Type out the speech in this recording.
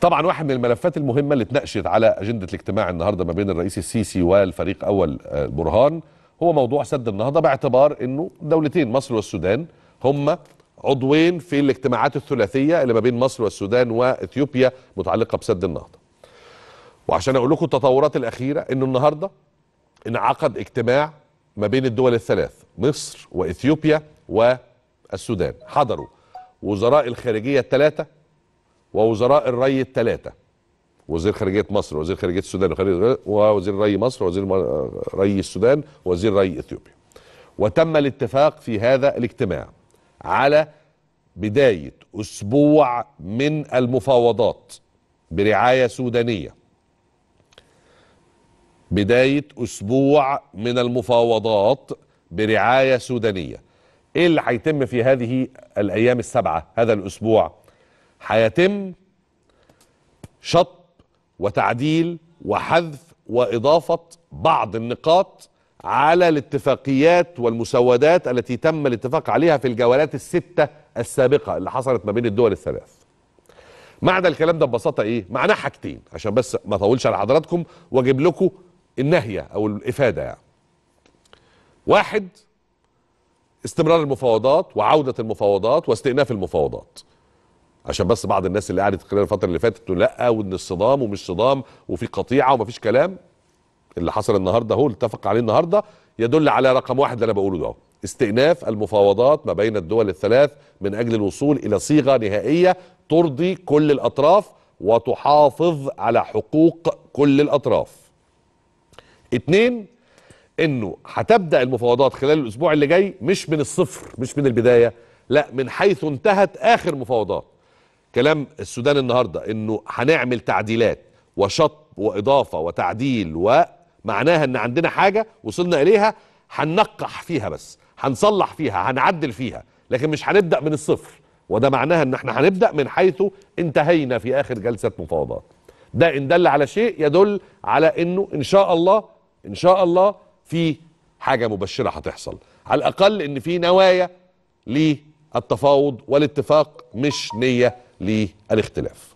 طبعا واحد من الملفات المهمه اللي اتناقشت على اجنده الاجتماع النهارده ما بين الرئيس السيسي والفريق اول آه، برهان هو موضوع سد النهضه باعتبار انه دولتين مصر والسودان هم عضوين في الاجتماعات الثلاثيه اللي ما بين مصر والسودان واثيوبيا متعلقه بسد النهضه. وعشان اقول لكم التطورات الاخيره انه النهارده انعقد اجتماع ما بين الدول الثلاث مصر واثيوبيا والسودان حضروا وزراء الخارجيه الثلاثه ووزراء الري الثلاثه وزير خارجيه مصر وزير خارجيه السودان ووزير ري مصر وزير ري السودان وزير ري اثيوبيا وتم الاتفاق في هذا الاجتماع على بدايه اسبوع من المفاوضات برعايه سودانيه بدايه اسبوع من المفاوضات برعايه سودانيه ايه اللي هيتم في هذه الايام السبعه هذا الاسبوع هيتم شطب وتعديل وحذف واضافه بعض النقاط على الاتفاقيات والمسودات التي تم الاتفاق عليها في الجولات السته السابقه اللي حصلت ما بين الدول الثلاث. معنى الكلام ده ببساطه ايه؟ معناه حاجتين عشان بس ما اطولش على حضراتكم واجيب لكم النهيه او الافاده يعني. واحد استمرار المفاوضات وعوده المفاوضات واستئناف المفاوضات. عشان بس بعض الناس اللي قعدت خلال الفتره اللي فاتت تقول لا وان الصدام ومش صدام وفي قطيعه ومفيش كلام اللي حصل النهارده هو اتفق عليه النهارده يدل على رقم واحد اللي انا بقوله ده استئناف المفاوضات ما بين الدول الثلاث من اجل الوصول الى صيغه نهائيه ترضي كل الاطراف وتحافظ على حقوق كل الاطراف. اتنين انه هتبدا المفاوضات خلال الاسبوع اللي جاي مش من الصفر مش من البدايه لا من حيث انتهت اخر مفاوضات كلام السودان النهارده انه هنعمل تعديلات وشطب واضافه وتعديل ومعناها ان عندنا حاجه وصلنا اليها هننقح فيها بس هنصلح فيها هنعدل فيها لكن مش هنبدا من الصفر وده معناها ان احنا هنبدا من حيث انتهينا في اخر جلسه مفاوضات ده ان دل على شيء يدل على انه ان شاء الله ان شاء الله في حاجه مبشره هتحصل على الاقل ان في نوايا للتفاوض والاتفاق مش نيه للاختلاف